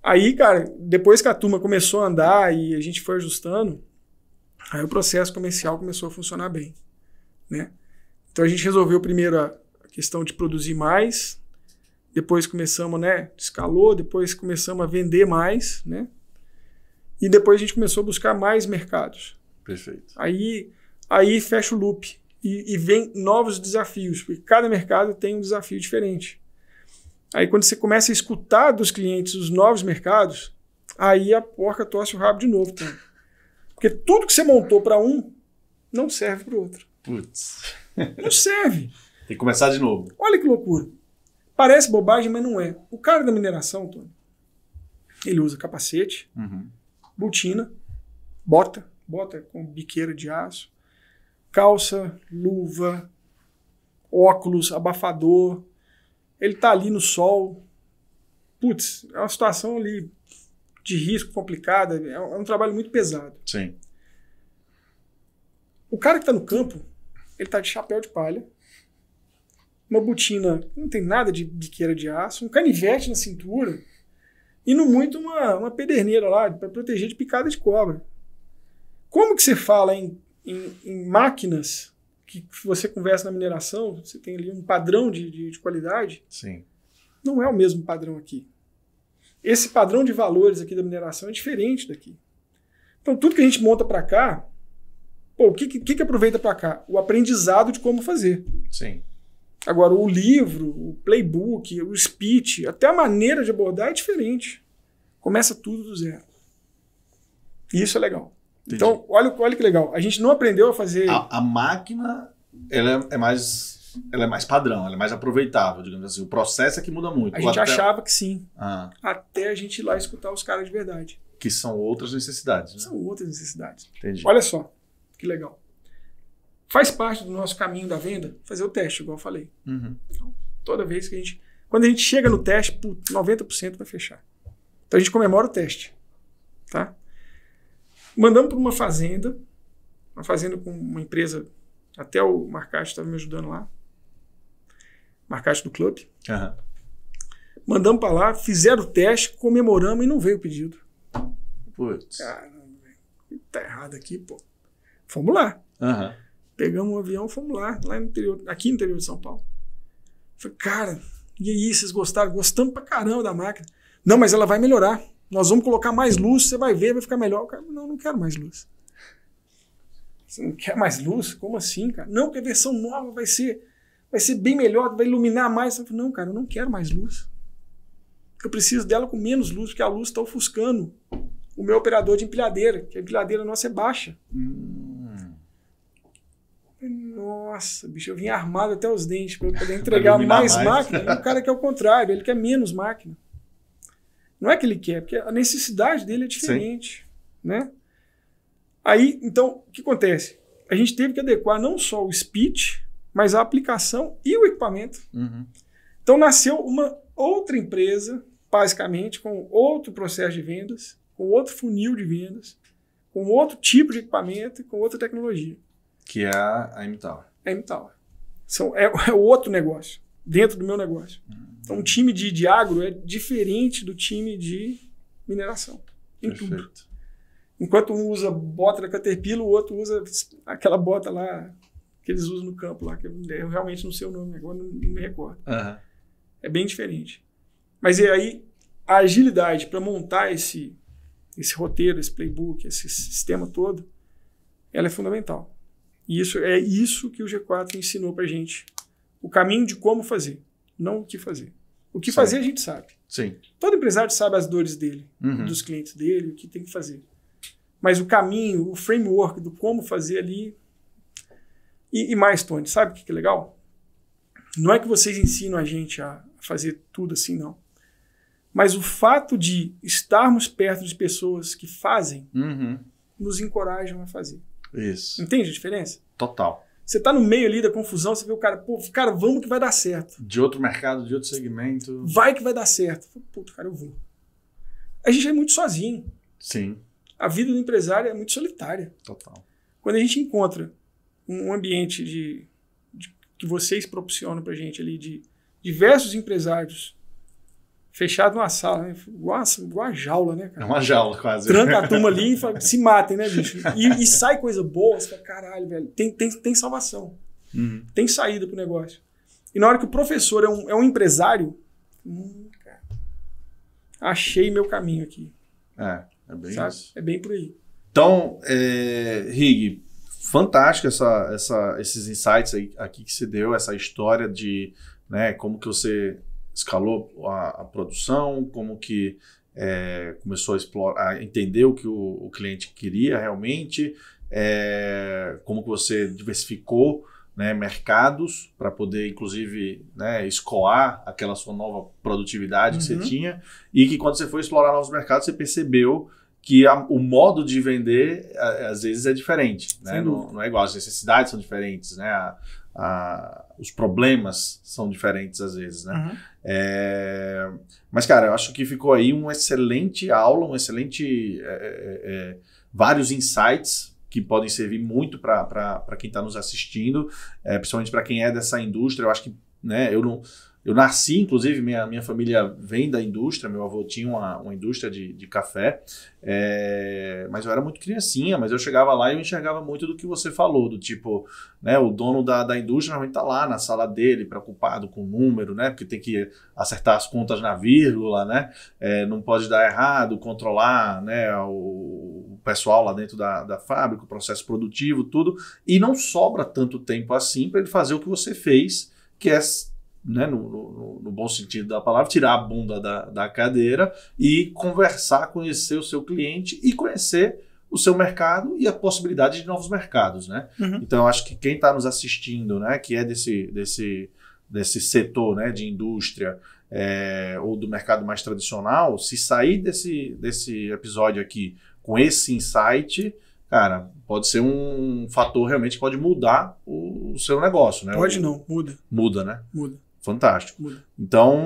Aí, cara, depois que a turma começou a andar e a gente foi ajustando, aí o processo comercial começou a funcionar bem, né? Então a gente resolveu primeiro a questão de produzir mais, depois começamos, né, escalou, depois começamos a vender mais, né? E depois a gente começou a buscar mais mercados. Perfeito. Aí, aí fecha o loop e, e vem novos desafios, porque cada mercado tem um desafio diferente. Aí quando você começa a escutar dos clientes os novos mercados, aí a porca torce o rabo de novo. Também. Tá? Porque tudo que você montou para um não serve para o outro. Putz. Não serve. (laughs) Tem que começar de novo. Olha que loucura. Parece bobagem, mas não é. O cara da mineração, Tony, ele usa capacete, uhum botina, bota, bota com biqueira de aço, calça, luva, óculos, abafador. Ele tá ali no sol. Putz, é uma situação ali de risco complicada, é um é trabalho muito pesado. Sim. O cara que tá no campo, ele tá de chapéu de palha, uma botina, não tem nada de biqueira de aço, um canivete na cintura e no muito uma, uma pederneira lá para proteger de picada de cobra. Como que você fala em, em, em, máquinas que você conversa na mineração, você tem ali um padrão de, de, de qualidade? Sim. Não é o mesmo padrão aqui. Esse padrão de valores aqui da mineração é diferente daqui. Então, tudo que a gente monta para cá, pô, o que, que, que aproveita para cá? O aprendizado de como fazer. Sim. Agora, o livro, o playbook, o speech, até a maneira de abordar é diferente. Começa tudo do zero. E isso é legal. Entendi. Então, olha, olha que legal. A gente não aprendeu a fazer. A, a máquina ela é, é, mais. Ela é mais padrão, ela é mais aproveitável, digamos assim. O processo é que muda muito. A gente até... achava que sim. Ah. Até a gente ir lá escutar os caras de verdade. Que são outras necessidades. Né? São outras necessidades. Entendi. Olha só, que legal. Faz parte do nosso caminho da venda fazer o teste, igual eu falei. Uhum. Então, toda vez que a gente. Quando a gente chega no teste, 90% vai fechar. Então a gente comemora o teste. Tá? Mandamos para uma fazenda, uma fazenda com uma empresa, até o Marcacho estava me ajudando lá. Marcacho do clube. Uhum. Mandamos para lá, fizeram o teste, comemoramos e não veio o pedido. Putz. Caramba, tá errado aqui, pô. Vamos lá. Uhum. Pegamos um avião, fomos lá, lá no interior, aqui no interior de São Paulo. Falei, cara, e aí, vocês gostaram? Gostamos pra caramba da máquina. Não, mas ela vai melhorar. Nós vamos colocar mais luz, você vai ver, vai ficar melhor. cara, não, não quero mais luz. Você não quer mais luz? Como assim, cara? Não, porque a versão nova vai ser, vai ser bem melhor, vai iluminar mais. Eu falei, não, cara, eu não quero mais luz. Eu preciso dela com menos luz, porque a luz está ofuscando o meu operador de empilhadeira, que a empilhadeira nossa é baixa. Hum. Nossa, bicho, eu vim armado até os dentes para poder (laughs) entregar mais, mais máquina. E o cara quer é o contrário, ele quer menos máquina. Não é que ele quer, porque a necessidade dele é diferente, Sim. né? Aí, então, o que acontece? A gente teve que adequar não só o speech, mas a aplicação e o equipamento. Uhum. Então, nasceu uma outra empresa, basicamente, com outro processo de vendas, com outro funil de vendas, com outro tipo de equipamento e com outra tecnologia. Que é a M-Tower. M-Tower. São, é, é outro negócio, dentro do meu negócio. Uhum. Então, o time de, de agro é diferente do time de mineração. Em Perfeito. tudo. Enquanto um usa bota da Caterpillar, o outro usa aquela bota lá que eles usam no campo lá, que eu realmente não sei o nome agora, não, não me recordo. Uhum. É bem diferente. Mas e é aí, a agilidade para montar esse, esse roteiro, esse playbook, esse sistema todo, ela é fundamental. E isso é isso que o G4 ensinou para gente. O caminho de como fazer, não o que fazer. O que Sim. fazer a gente sabe. Sim. Todo empresário sabe as dores dele, uhum. dos clientes dele, o que tem que fazer. Mas o caminho, o framework do como fazer ali. E, e mais, Tony, sabe o que, que é legal? Não é que vocês ensinam a gente a fazer tudo assim, não. Mas o fato de estarmos perto de pessoas que fazem uhum. nos encorajam a fazer. Isso. Entende a diferença? Total. Você tá no meio ali da confusão, você vê o cara, pô, cara, vamos que vai dar certo. De outro mercado, de outro segmento. Vai que vai dar certo. Puta, cara, eu vou. A gente é muito sozinho. Sim. A vida do empresário é muito solitária. Total. Quando a gente encontra um ambiente de, de que vocês proporcionam pra gente ali de diversos empresários fechado numa sala, né? igual, uma, uma jaula, né, cara? É uma jaula, quase. Tranca a (laughs) turma ali e fala, se matem, né, bicho? E, e, sai coisa boa, você fala, caralho, velho, tem, tem, tem salvação. Uhum. Tem saída pro negócio. E na hora que o professor é um, é um empresário, hum, cara, achei meu caminho aqui. É, é bem sabe? isso. É bem por aí. Então, é, Rig, fantástico essa, essa, esses insights aí, aqui que se deu, essa história de né, como que você escalou a, a produção, como que é, começou a explorar, a entender o que o, o cliente queria realmente, é, como que você diversificou né, mercados para poder, inclusive, né, escoar aquela sua nova produtividade uhum. que você uhum. tinha e que quando você foi explorar novos mercados, você percebeu que a, o modo de vender a, às vezes é diferente, né? não, não, é igual, as necessidades são diferentes, né? A, os problemas são diferentes às vezes, né? Uhum. É, mas, cara, eu acho que ficou aí uma excelente aula, um excelente. É é, é, é, vários insights que podem servir muito para quem está nos assistindo, é, principalmente para quem é dessa indústria. Eu acho que, né, eu não eu nasci, inclusive, minha, minha família vem da indústria, meu avô tinha uma, uma indústria de, de café, é, mas eu era muito criancinha, mas eu chegava lá e eu enxergava muito do que você falou, do tipo, né, o dono da, da indústria normalmente está lá na sala dele, preocupado com o número, né, porque tem que acertar as contas na vírgula, né, é, não pode dar errado, controlar, né, o, o pessoal lá dentro da, da fábrica, o processo produtivo, tudo, e não sobra tanto tempo assim para ele fazer o que você fez, que é né, no, no, no, bom sentido da palavra, tirar a bunda da, da cadeira e conversar, conhecer o seu cliente e conhecer o seu mercado e a possibilidade de novos mercados, né? Uhum. Então, acho que quem está nos assistindo, né, que é desse, desse, desse setor, né, de indústria é, ou do mercado mais tradicional, se sair desse, desse episódio aqui com esse insight, cara, pode ser um fator realmente que pode mudar o, o seu negócio, né? Pode não, muda. Muda, né? Muda. Fantástico. Então,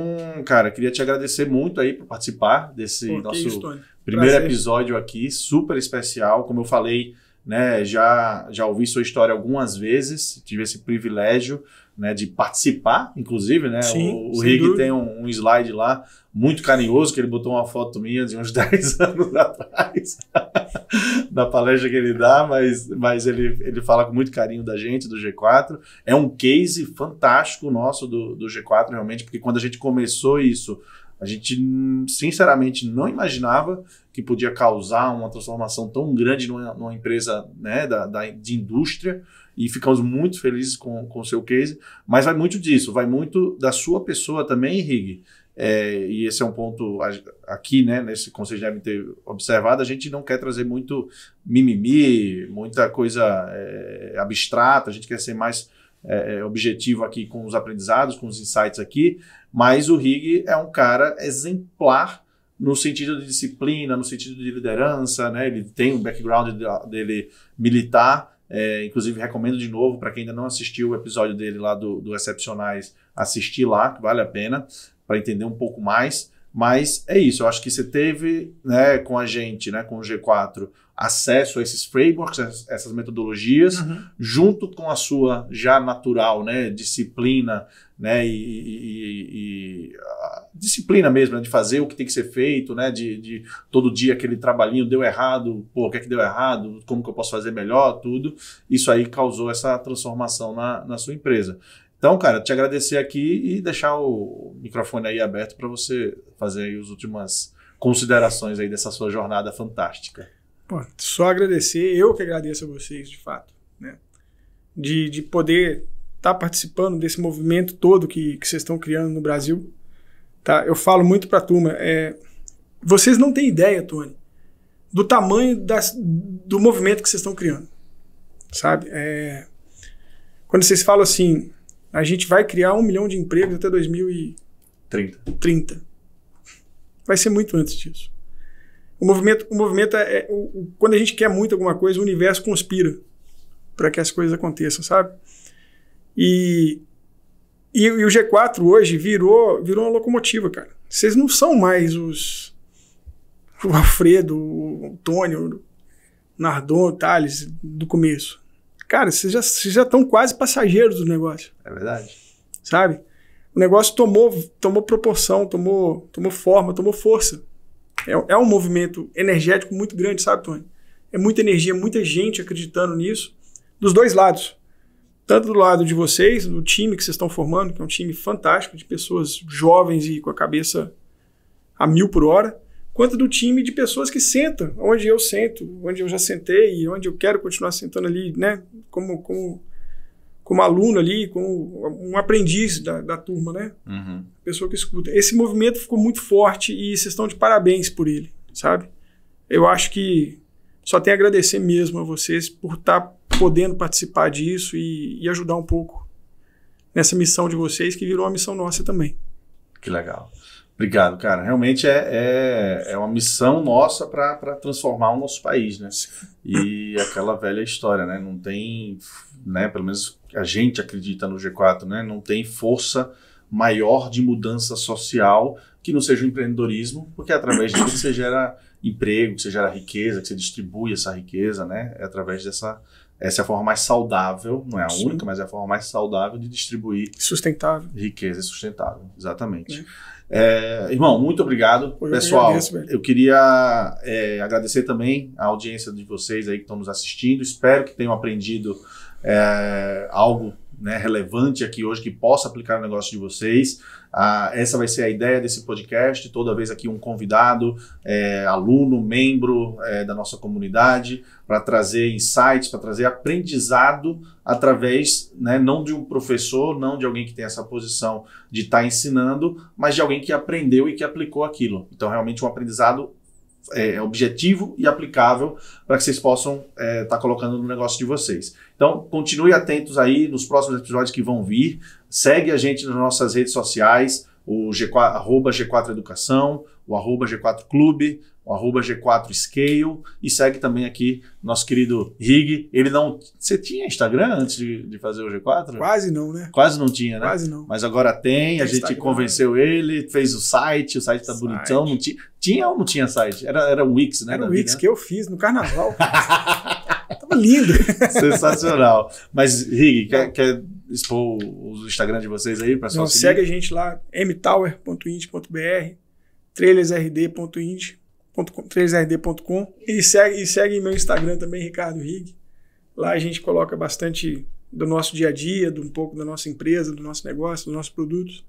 cara, queria te agradecer muito aí por participar desse Pô, nosso isso, primeiro Prazer. episódio aqui, super especial. Como eu falei, né? Já, já ouvi sua história algumas vezes, tive esse privilégio né, de participar, inclusive, né? Sim, o Rig tem um, um, slide lá muito carinhoso que ele botou uma foto minha de uns 10 (laughs) anos atrás da (laughs) palestra que ele dá, mas, mas ele, ele fala com muito carinho da gente, do G4. É um case fantástico nosso do, do G4, realmente, porque quando a gente começou isso a gente, sinceramente, não imaginava que podia causar uma transformação tão grande numa, numa empresa né, da, da, de indústria e ficamos muito felizes com, com o seu case. Mas vai muito disso, vai muito da sua pessoa também, Henrique. É, e esse é um ponto aqui, né? Nesse como vocês devem ter observado, a gente não quer trazer muito mimimi, muita coisa é, abstrata, a gente quer ser mais é, é, objetivo aqui com os aprendizados, com os insights aqui, mas o Rig é um cara exemplar no sentido de disciplina, no sentido de liderança, né? Ele tem um background dele militar, é, inclusive recomendo de novo para quem ainda não assistiu o episódio dele lá do, do Excepcionais, assistir lá, que vale a pena para entender um pouco mais. Mas é isso, eu acho que você teve né, com a gente, né, com o G4, acesso a esses frameworks, essas metodologias, uhum. junto com a sua já natural né, disciplina, né, e, e, e disciplina mesmo, né, de fazer o que tem que ser feito, né, de, de, todo dia aquele trabalhinho deu errado, pô, o que é que deu errado, como que eu posso fazer melhor, tudo, isso aí causou essa transformação na, na sua empresa. Então, cara, te agradecer aqui e deixar o microfone aí aberto para você fazer aí as últimas considerações aí dessa sua jornada fantástica. Pô, só agradecer, eu que agradeço a vocês, de fato, né? De, de poder estar tá participando desse movimento todo que, que vocês estão criando no Brasil, tá? Eu falo muito pra turma, é, vocês não têm ideia, Tony, do tamanho das, do movimento que vocês estão criando, sabe? É, quando vocês falam assim, a gente vai criar um milhão de empregos até 2030. 30. Vai ser muito antes disso. O movimento, o movimento é, é, o, o, quando a gente quer muito alguma coisa, o universo conspira para que as coisas aconteçam, sabe? E, e, e, o G4 hoje virou, virou uma locomotiva, cara. Vocês não são mais os o Alfredo, o Antônio, o Nardon, o Thales do começo. Cara, vocês já, vocês já estão quase passageiros do negócio. É verdade. Sabe? O negócio tomou, tomou proporção, tomou, tomou forma, tomou força. É, é um movimento energético muito grande, sabe, Tony? É muita energia, muita gente acreditando nisso, dos dois lados. Tanto do lado de vocês, do time que vocês estão formando, que é um time fantástico, de pessoas jovens e com a cabeça a mil por hora, quanto do time de pessoas que sentam, onde eu sento, onde eu já sentei e onde eu quero continuar sentando ali, né? Como, como como aluno ali, como um aprendiz da, da turma, né? Uhum. Pessoa que escuta. Esse movimento ficou muito forte e vocês estão de parabéns por ele, sabe? Eu acho que só tenho a agradecer mesmo a vocês por estar tá podendo participar disso e, e ajudar um pouco nessa missão de vocês, que virou uma missão nossa também. Que legal. Obrigado, cara. Realmente é, é, é uma missão nossa para transformar o nosso país, né? E aquela velha história, né? Não tem né? Pelo menos a gente acredita no G4, né? Não tem força maior de mudança social que não seja o empreendedorismo, porque é através dele você gera emprego, que você gera riqueza, que você distribui essa riqueza, né? É através dessa essa é a forma mais saudável, não é a Sim. única, mas é a forma mais saudável de distribuir sustentável riqueza é sustentável, exatamente. É. É, irmão, muito obrigado, eu pessoal. Agradeço, eu queria é, agradecer também a audiência de vocês aí que estão nos assistindo. Espero que tenham aprendido é, algo né, relevante aqui hoje que possa aplicar no negócio de vocês. Ah, essa vai ser a ideia desse podcast. Toda vez aqui um convidado, é, aluno, membro é, da nossa comunidade, para trazer insights, para trazer aprendizado através, né, não de um professor, não de alguém que tem essa posição de estar tá ensinando, mas de alguém que aprendeu e que aplicou aquilo. Então, realmente um aprendizado é, objetivo e aplicável para que vocês possam estar é, tá colocando no negócio de vocês. Então, continue atentos aí nos próximos episódios que vão vir. Segue a gente nas nossas redes sociais, o G4, arroba G4 Educação, o arroba G4 Clube, o arroba G4 Scale e segue também aqui nosso querido Rig. Ele não. Você tinha Instagram antes de, de, fazer o G4? Quase não, né? Quase não tinha, né? Quase não. Mas agora tem, tem a gente Instagram, convenceu ele, fez o site, o site tá site. bonitão. Não tinha, tinha ou não tinha site? Era, era o Wix, né? Era o Wix né? que eu fiz no carnaval. (laughs) Tava lindo. Sensacional. Mas, Rig, quer, quer expor o Instagram de vocês aí pessoal? Não, segue a gente lá, mtower.int.br trailersrd.ind.com, trailersrd.com e segue, e segue meu Instagram também, Ricardo Rig. Lá a gente coloca bastante do nosso dia a dia, do, um pouco da nossa empresa, do nosso negócio, dos nossos produtos.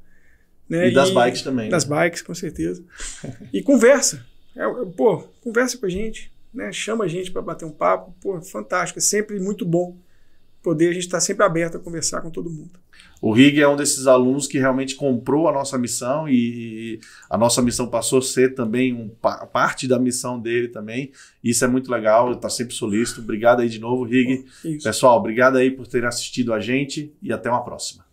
Né? E, das e, bikes também. Das né? bikes, com certeza. (laughs) e conversa. É, é, pô, conversa com a gente, né? chama a gente para bater um papo. Pô, fantástico. É sempre muito bom poder a gente estar tá sempre aberto a conversar com todo mundo. O Rig é um desses alunos que realmente comprou a nossa missão e a nossa missão passou a ser também um, parte da missão dele também. Isso é muito legal, está sempre solícito. Obrigado aí de novo, Rig. Pessoal, obrigado aí por terem assistido a gente e até uma próxima.